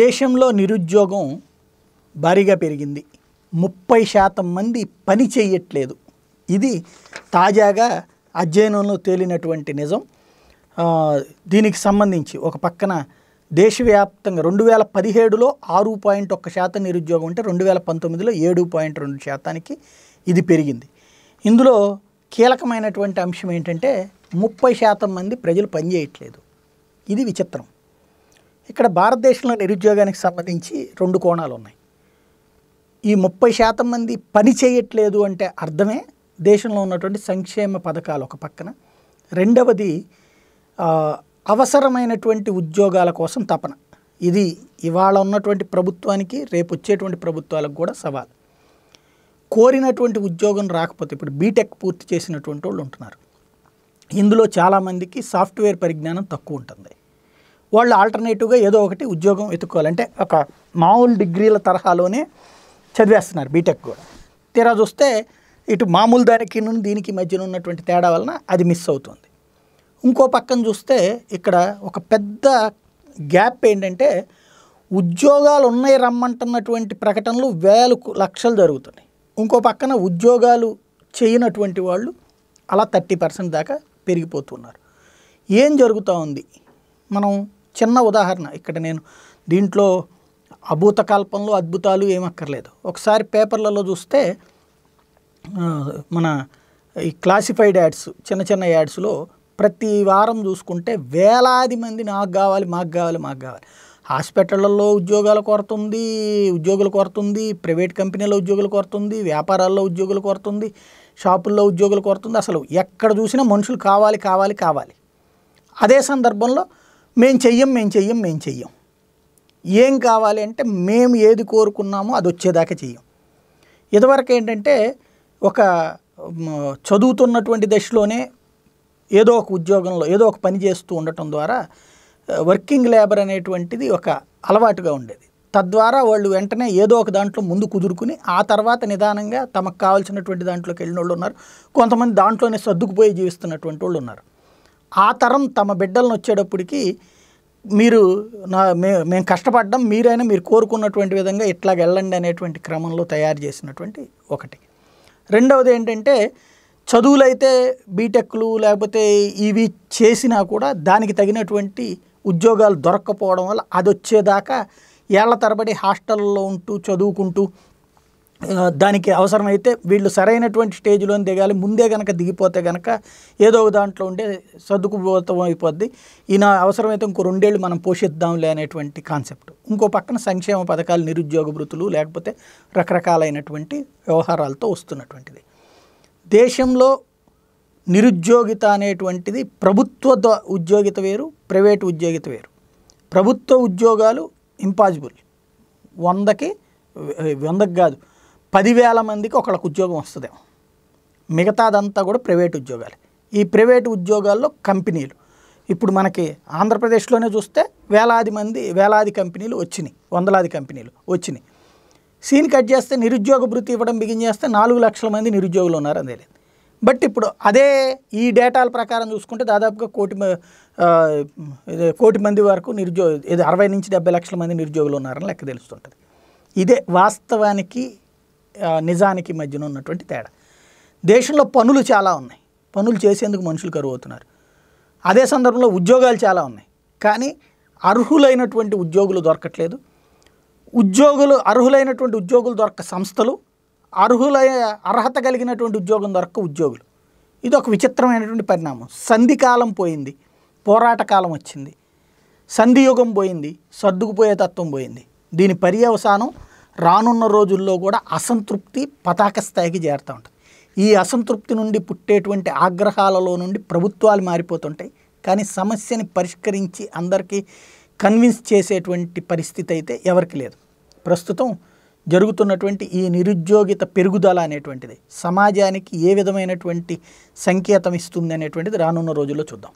దేశంలో నిరుద్యోగం భారీగా పెరిగింది ముప్పై శాతం మంది పని చేయట్లేదు ఇది తాజాగా అధ్యయనంలో తేలినటువంటి నిజం దీనికి సంబంధించి ఒక పక్కన దేశవ్యాప్తంగా రెండు వేల పదిహేడులో ఆరు పాయింట్ ఒక్క శాతం నిరుద్యోగం ఉంటే రెండు వేల పంతొమ్మిదిలో ఏడు పాయింట్ రెండు శాతానికి ఇది పెరిగింది ఇందులో కీలకమైనటువంటి అంశం ఏంటంటే ముప్పై శాతం మంది ప్రజలు పనిచేయట్లేదు ఇది విచిత్రం ఇక్కడ భారతదేశంలో నిరుద్యోగానికి సంబంధించి రెండు కోణాలు ఉన్నాయి ఈ ముప్పై శాతం మంది పని చేయట్లేదు అంటే అర్థమే దేశంలో ఉన్నటువంటి సంక్షేమ పథకాలు ఒక పక్కన రెండవది అవసరమైనటువంటి ఉద్యోగాల కోసం తపన ఇది ఇవాళ ఉన్నటువంటి ప్రభుత్వానికి రేపు వచ్చేటువంటి ప్రభుత్వాలకు కూడా సవాల్ కోరినటువంటి ఉద్యోగం రాకపోతే ఇప్పుడు బీటెక్ పూర్తి చేసినటువంటి వాళ్ళు ఉంటున్నారు ఇందులో చాలామందికి సాఫ్ట్వేర్ పరిజ్ఞానం తక్కువ ఉంటుంది వాళ్ళు ఆల్టర్నేటివ్గా ఏదో ఒకటి ఉద్యోగం వెతుక్కోవాలి ఒక మామూలు డిగ్రీల తరహాలోనే చదివేస్తున్నారు బీటెక్ కూడా తీరా చూస్తే ఇటు మామూలు దానికి నుండి దీనికి మధ్యన ఉన్నటువంటి తేడా వలన అది మిస్ అవుతుంది ఇంకో పక్కన చూస్తే ఇక్కడ ఒక పెద్ద గ్యాప్ ఏంటంటే ఉద్యోగాలు ఉన్నాయి రమ్మంటున్నటువంటి ప్రకటనలు వేలు లక్షలు జరుగుతున్నాయి ఇంకో పక్కన ఉద్యోగాలు చేయనటువంటి వాళ్ళు అలా థర్టీ పర్సెంట్ దాకా పెరిగిపోతున్నారు ఏం జరుగుతూ ఉంది మనం చిన్న ఉదాహరణ ఇక్కడ నేను దీంట్లో అభూత అద్భుతాలు ఏమక్కర్లేదు ఒకసారి పేపర్లలో చూస్తే మన ఈ క్లాసిఫైడ్ యాడ్స్ చిన్న చిన్న యాడ్స్లో ప్రతి వారం చూసుకుంటే వేలాది మంది నాకు కావాలి మాకు కావాలి మాకు కావాలి హాస్పిటళ్ళల్లో ఉద్యోగాల కొరత ఉంది ఉద్యోగుల కొరత ఉంది ప్రైవేట్ కంపెనీలో ఉద్యోగుల కొరత ఉంది వ్యాపారాల్లో ఉద్యోగుల కొరత ఉంది షాపుల్లో ఉద్యోగుల కొరత ఉంది అసలు ఎక్కడ చూసినా మనుషులు కావాలి కావాలి కావాలి అదే సందర్భంలో మేము చెయ్యం మేము చెయ్యం మేము చెయ్యం ఏం కావాలి అంటే మేము ఏది కోరుకున్నామో అది వచ్చేదాకా చెయ్యం ఇదివరకు ఏంటంటే ఒక చదువుతున్నటువంటి దశలోనే ఏదో ఒక ఉద్యోగంలో ఏదో ఒక పని చేస్తూ ఉండటం ద్వారా వర్కింగ్ లేబర్ అనేటువంటిది ఒక అలవాటుగా ఉండేది తద్వారా వాళ్ళు వెంటనే ఏదో ఒక దాంట్లో ముందు కుదురుకుని ఆ తర్వాత నిదానంగా తమకు కావాల్సినటువంటి దాంట్లోకి వెళ్ళిన వాళ్ళు ఉన్నారు కొంతమంది దాంట్లోనే సర్దుకుపోయి జీవిస్తున్నటువంటి వాళ్ళు ఉన్నారు ఆ తరం తమ బిడ్డలను వచ్చేటప్పటికి మీరు నా మే మేము కష్టపడ్డం మీరైనా మీరు కోరుకున్నటువంటి విధంగా ఇట్లా వెళ్ళండి అనేటువంటి క్రమంలో తయారు చేసినటువంటి ఒకటి రెండవది ఏంటంటే చదువులు అయితే బీటెక్లు లేకపోతే ఇవి చేసినా కూడా దానికి తగినటువంటి ఉద్యోగాలు దొరక్కపోవడం వల్ల అది వచ్చేదాకా ఏళ్ల తరబడి హాస్టల్లో ఉంటూ చదువుకుంటూ దానికి అవసరమైతే వీళ్ళు సరైనటువంటి స్టేజ్లో దిగాలి ముందే కనుక దిగిపోతే కనుక ఏదో ఒక దాంట్లో ఉండే సర్దుకుపోతం అయిపోద్ది ఈయన అవసరమైతే ఇంకో రెండేళ్ళు మనం పోషిద్దాంలే అనేటువంటి కాన్సెప్ట్ ఇంకో పక్కన సంక్షేమ పథకాలు నిరుద్యోగ వృత్తులు లేకపోతే రకరకాలైనటువంటి వ్యవహారాలతో వస్తున్నటువంటిది దేశంలో నిరుద్యోగిత అనేటువంటిది ప్రభుత్వ ఉద్యోగిత వేరు ప్రైవేటు ఉద్యోగిత వేరు ప్రభుత్వ ఉద్యోగాలు ఇంపాసిబుల్ వందకి వందకు కాదు పదివేల మందికి ఒకళ్ళకు ఉద్యోగం వస్తుంది మిగతాదంతా కూడా ప్రైవేట్ ఉద్యోగాలు ఈ ప్రైవేట్ ఉద్యోగాల్లో కంపెనీలు ఇప్పుడు మనకి ఆంధ్రప్రదేశ్లోనే చూస్తే వేలాది మంది వేలాది కంపెనీలు వచ్చినాయి వందలాది కంపెనీలు వచ్చినాయి సీన్ కట్ చేస్తే నిరుద్యోగ భృతి ఇవ్వడం బిగిన్ చేస్తే నాలుగు లక్షల మంది నిరుద్యోగులు ఉన్నారని తెలియదు బట్ ఇప్పుడు అదే ఈ డేటాల ప్రకారం చూసుకుంటే దాదాపుగా కోటి కోటి మంది వరకు నిరుద్యోగ అరవై నుంచి డెబ్బై లక్షల మంది నిరుద్యోగులు ఉన్నారని లెక్క తెలుస్తుంటుంది ఇదే వాస్తవానికి నిజానికి మధ్యన ఉన్నటువంటి తేడా దేశంలో పనులు చాలా ఉన్నాయి పనులు చేసేందుకు మనుషులు కరువు అవుతున్నారు అదే సందర్భంలో ఉద్యోగాలు చాలా ఉన్నాయి కానీ అర్హులైనటువంటి ఉద్యోగులు దొరకట్లేదు ఉద్యోగులు అర్హులైనటువంటి ఉద్యోగులు దొరక సంస్థలు అర్హులైన అర్హత కలిగినటువంటి ఉద్యోగం దొరక ఉద్యోగులు ఇది ఒక విచిత్రమైనటువంటి పరిణామం సంధికాలం పోయింది పోరాట కాలం వచ్చింది సంధియుగం పోయింది సర్దుకుపోయే తత్వం పోయింది దీని పర్యవసానం రానున్న రోజుల్లో కూడా అసంతృప్తి పతాక స్థాయికి చేరుతూ ఉంటుంది ఈ అసంతృప్తి నుండి పుట్టేటువంటి ఆగ్రహాలలో నుండి ప్రభుత్వాలు మారిపోతుంటాయి కానీ సమస్యని పరిష్కరించి అందరికీ కన్విన్స్ చేసేటువంటి పరిస్థితి అయితే ఎవరికి లేదు ప్రస్తుతం జరుగుతున్నటువంటి ఈ నిరుద్యోగిత పెరుగుదల అనేటువంటిది సమాజానికి ఏ విధమైనటువంటి సంకేతం ఇస్తుంది అనేటువంటిది రానున్న రోజుల్లో చూద్దాం